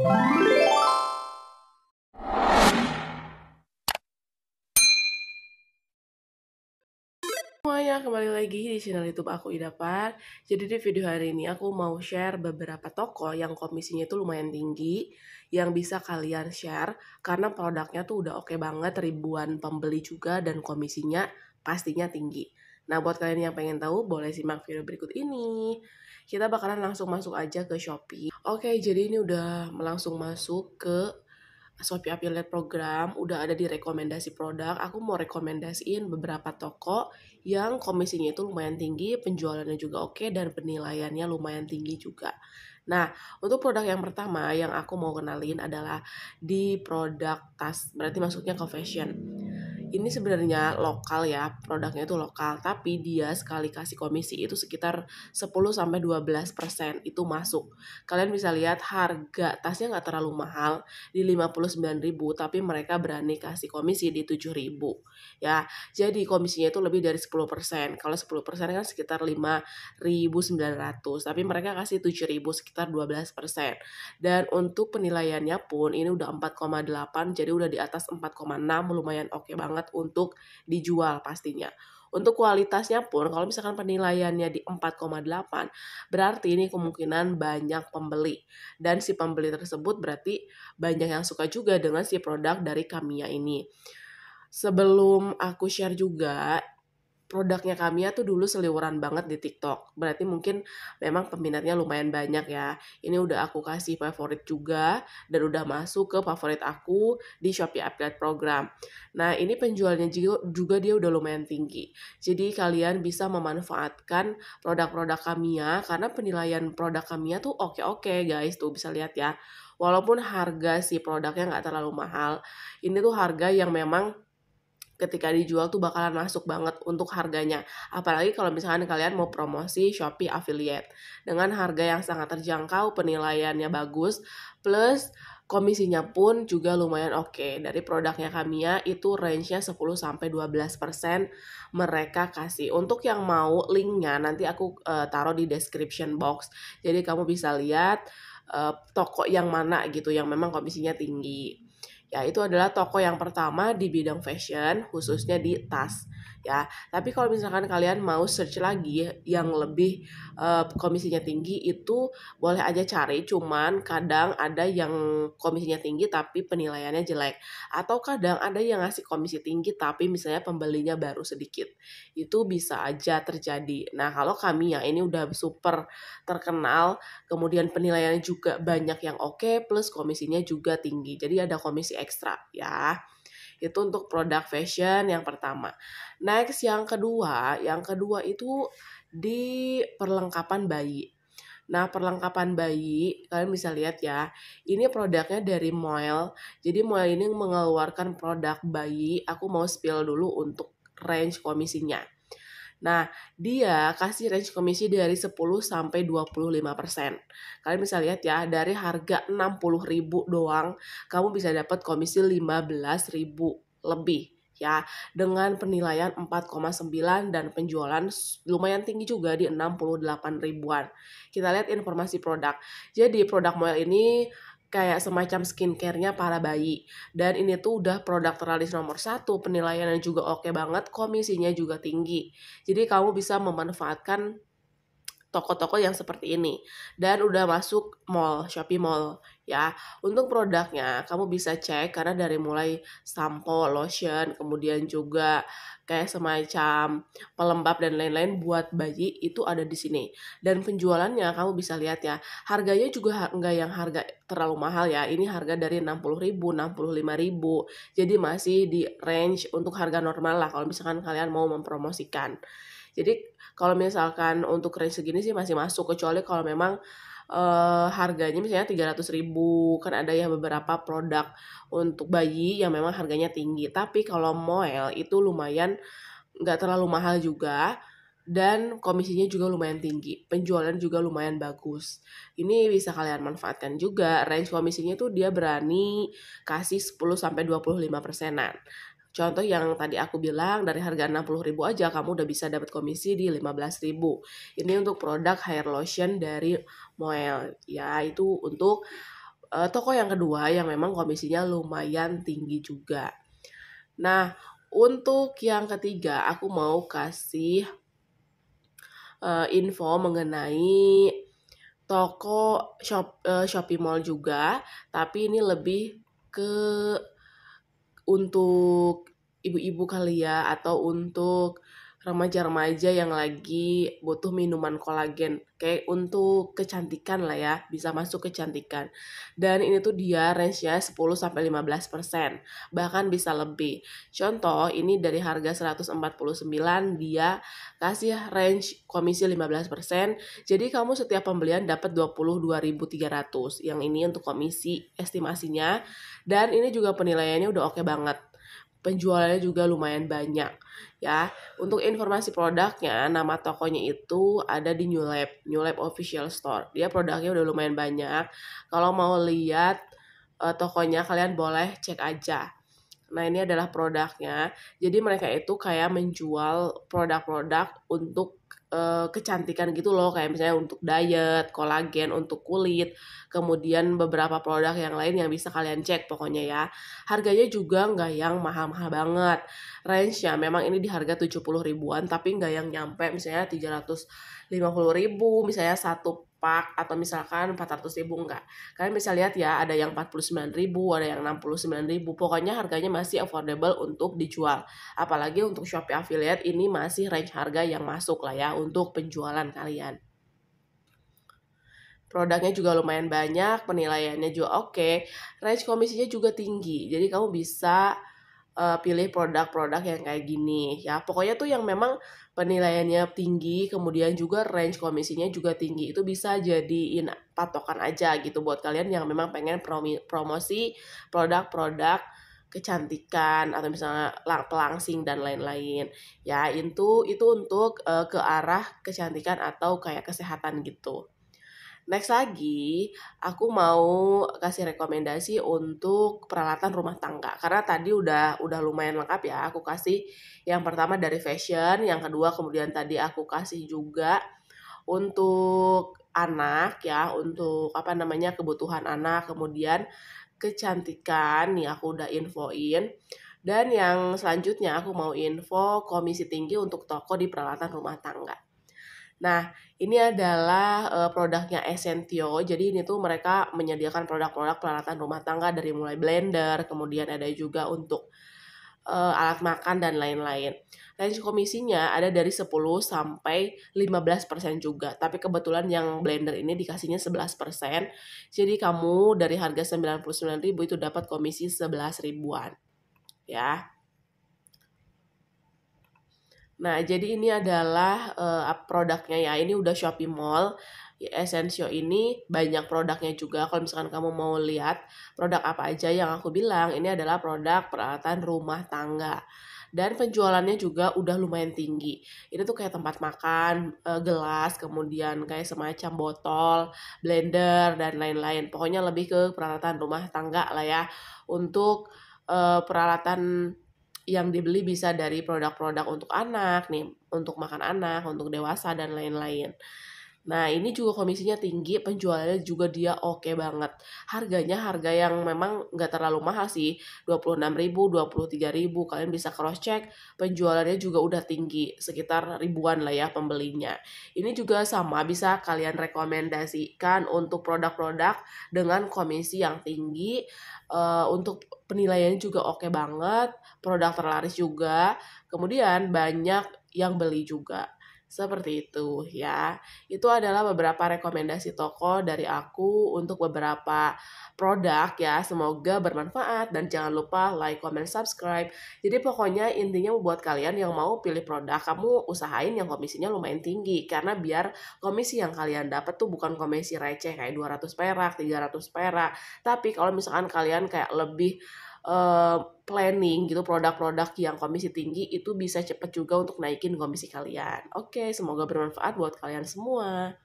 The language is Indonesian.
semuanya, kembali lagi di channel YouTube aku Ida Idapar. Jadi di video hari ini aku mau share beberapa toko yang komisinya itu lumayan tinggi yang bisa kalian share karena produknya tuh udah oke okay banget, ribuan pembeli juga dan komisinya pastinya tinggi. Nah, buat kalian yang pengen tahu boleh simak video berikut ini kita bakalan langsung masuk aja ke Shopee. Oke, jadi ini udah langsung masuk ke Shopee Affiliate Program, udah ada di rekomendasi produk. Aku mau rekomendasiin beberapa toko yang komisinya itu lumayan tinggi, penjualannya juga oke, dan penilaiannya lumayan tinggi juga. Nah, untuk produk yang pertama yang aku mau kenalin adalah di produk tas, berarti masuknya ke fashion ini sebenarnya lokal ya, produknya itu lokal, tapi dia sekali kasih komisi itu sekitar 10 sampai 12 persen itu masuk. Kalian bisa lihat harga tasnya nggak terlalu mahal di 59.000, tapi mereka berani kasih komisi di 7.000. Ya, jadi komisinya itu lebih dari 10 persen. Kalau 10 persen kan sekitar 5.900, tapi mereka kasih 7.000 sekitar 12 persen. Dan untuk penilaiannya pun ini udah 4,8, jadi udah di atas 4,6 lumayan oke okay banget banget untuk dijual pastinya. Untuk kualitasnya pun, kalau misalkan penilaiannya di 4,8, berarti ini kemungkinan banyak pembeli. Dan si pembeli tersebut berarti banyak yang suka juga dengan si produk dari Kamiya ini. Sebelum aku share juga, produknya kami tuh dulu seliuran banget di TikTok. Berarti mungkin memang peminatnya lumayan banyak ya. Ini udah aku kasih favorit juga dan udah masuk ke favorit aku di Shopee Upgrade Program. Nah, ini penjualnya juga, juga dia udah lumayan tinggi. Jadi kalian bisa memanfaatkan produk-produk kami ya karena penilaian produk kami ya tuh oke-oke guys tuh bisa lihat ya. Walaupun harga si produknya nggak terlalu mahal, ini tuh harga yang memang ketika dijual tuh bakalan masuk banget untuk harganya. Apalagi kalau misalkan kalian mau promosi Shopee affiliate dengan harga yang sangat terjangkau, penilaiannya bagus, plus komisinya pun juga lumayan oke. Okay. Dari produknya kami ya itu range-nya 10 12% mereka kasih. Untuk yang mau link-nya nanti aku uh, taruh di description box. Jadi kamu bisa lihat uh, toko yang mana gitu yang memang komisinya tinggi. Ya itu adalah toko yang pertama di bidang fashion khususnya di tas ya. Tapi kalau misalkan kalian mau search lagi yang lebih uh, komisinya tinggi itu boleh aja cari, cuman kadang ada yang komisinya tinggi tapi penilaiannya jelek atau kadang ada yang ngasih komisi tinggi tapi misalnya pembelinya baru sedikit. Itu bisa aja terjadi. Nah, kalau kami yang ini udah super terkenal, kemudian penilaiannya juga banyak yang oke okay, plus komisinya juga tinggi. Jadi ada komisi ekstra ya. Itu untuk produk fashion yang pertama. Nah, Next yang kedua, yang kedua itu di perlengkapan bayi. Nah, perlengkapan bayi, kalian bisa lihat ya, ini produknya dari Moel. Jadi, Moel ini mengeluarkan produk bayi. Aku mau spill dulu untuk range komisinya. Nah, dia kasih range komisi dari 10 sampai 25%. Kalian bisa lihat ya, dari harga 60.000 doang, kamu bisa dapat komisi 15.000 lebih ya dengan penilaian 4,9 dan penjualan lumayan tinggi juga di 68 ribuan. Kita lihat informasi produk. Jadi produk model ini kayak semacam skincare-nya para bayi. Dan ini tuh udah produk teralis nomor satu, penilaiannya juga oke banget, komisinya juga tinggi. Jadi kamu bisa memanfaatkan toko-toko yang seperti ini dan udah masuk mall Shopee Mall ya untuk produknya kamu bisa cek karena dari mulai sampo lotion kemudian juga kayak semacam pelembab dan lain-lain buat bayi itu ada di sini dan penjualannya kamu bisa lihat ya harganya juga enggak yang harga terlalu mahal ya ini harga dari 60.000 65.000 jadi masih di range untuk harga normal lah kalau misalkan kalian mau mempromosikan jadi kalau misalkan untuk range segini sih masih masuk kecuali kalau memang uh, harganya misalnya 300 ribu kan ada ya beberapa produk untuk bayi yang memang harganya tinggi tapi kalau moel itu lumayan nggak terlalu mahal juga dan komisinya juga lumayan tinggi penjualan juga lumayan bagus ini bisa kalian manfaatkan juga range komisinya tuh dia berani kasih 10 sampai 25 persenan Contoh yang tadi aku bilang dari harga 60.000 aja kamu udah bisa dapat komisi di 15.000. Ini untuk produk hair lotion dari Moel. Ya, itu untuk uh, toko yang kedua yang memang komisinya lumayan tinggi juga. Nah, untuk yang ketiga aku mau kasih uh, info mengenai toko shop uh, Shopee Mall juga, tapi ini lebih ke untuk ibu-ibu kali ya atau untuk remaja-remaja yang lagi butuh minuman kolagen kayak untuk kecantikan lah ya bisa masuk kecantikan dan ini tuh dia range-nya 10 sampai 15% bahkan bisa lebih contoh ini dari harga 149 dia kasih range komisi 15% jadi kamu setiap pembelian dapat 22.300 yang ini untuk komisi estimasinya dan ini juga penilaiannya udah oke okay banget penjualannya juga lumayan banyak ya. Untuk informasi produknya, nama tokonya itu ada di New Lab, New Lab Official Store. Dia produknya udah lumayan banyak. Kalau mau lihat uh, tokonya kalian boleh cek aja. Nah, ini adalah produknya. Jadi mereka itu kayak menjual produk-produk untuk uh, kecantikan gitu loh, kayak misalnya untuk diet, kolagen, untuk kulit, kemudian beberapa produk yang lain yang bisa kalian cek pokoknya ya. Harganya juga nggak yang mahal-mahal banget. Range-nya memang ini di harga 70 ribuan, tapi nggak yang nyampe misalnya 350 ribu, misalnya satu pak atau misalkan 400 ribu enggak kalian bisa lihat ya ada yang 49 ribu ada yang 69 ribu pokoknya harganya masih affordable untuk dijual apalagi untuk Shopee affiliate ini masih range harga yang masuk lah ya untuk penjualan kalian produknya juga lumayan banyak penilaiannya juga oke okay. range komisinya juga tinggi jadi kamu bisa uh, pilih produk-produk yang kayak gini ya pokoknya tuh yang memang penilaiannya tinggi, kemudian juga range komisinya juga tinggi. Itu bisa jadiin patokan aja gitu buat kalian yang memang pengen promosi produk-produk kecantikan atau misalnya pelangsing dan lain-lain ya itu itu untuk uh, ke arah kecantikan atau kayak kesehatan gitu Next lagi, aku mau kasih rekomendasi untuk peralatan rumah tangga. Karena tadi udah udah lumayan lengkap ya. Aku kasih yang pertama dari fashion, yang kedua kemudian tadi aku kasih juga untuk anak ya, untuk apa namanya kebutuhan anak, kemudian kecantikan nih aku udah infoin. Dan yang selanjutnya aku mau info komisi tinggi untuk toko di peralatan rumah tangga. Nah, ini adalah uh, produknya Essentio. Jadi ini tuh mereka menyediakan produk-produk peralatan rumah tangga dari mulai blender, kemudian ada juga untuk uh, alat makan dan lain-lain. Range komisinya ada dari 10 sampai 15% juga. Tapi kebetulan yang blender ini dikasihnya 11%. Jadi kamu dari harga 99.000 itu dapat komisi 11 ribuan. Ya. Nah, jadi ini adalah uh, produknya ya. Ini udah Shopee Mall. Ya, Essentio ini banyak produknya juga. Kalau misalkan kamu mau lihat produk apa aja yang aku bilang, ini adalah produk peralatan rumah tangga. Dan penjualannya juga udah lumayan tinggi. Ini tuh kayak tempat makan, eh, gelas, kemudian kayak semacam botol, blender, dan lain-lain. Pokoknya lebih ke peralatan rumah tangga lah ya. Untuk uh, peralatan yang dibeli bisa dari produk-produk untuk anak nih, untuk makan anak, untuk dewasa dan lain-lain. Nah, ini juga komisinya tinggi, penjualannya juga dia oke okay banget. Harganya harga yang memang nggak terlalu mahal sih, 26.000, 23.000. Kalian bisa cross check, penjualannya juga udah tinggi, sekitar ribuan lah ya pembelinya. Ini juga sama bisa kalian rekomendasikan untuk produk-produk dengan komisi yang tinggi uh, untuk penilaiannya juga oke okay banget, produk terlaris juga. Kemudian banyak yang beli juga. Seperti itu ya. Itu adalah beberapa rekomendasi toko dari aku untuk beberapa produk ya. Semoga bermanfaat dan jangan lupa like, comment, subscribe. Jadi pokoknya intinya buat kalian yang mau pilih produk, kamu usahain yang komisinya lumayan tinggi karena biar komisi yang kalian dapat tuh bukan komisi receh kayak 200 perak, 300 perak. Tapi kalau misalkan kalian kayak lebih Eh, planning gitu produk-produk yang komisi tinggi itu bisa cepat juga untuk naikin komisi kalian. Oke, semoga bermanfaat buat kalian semua.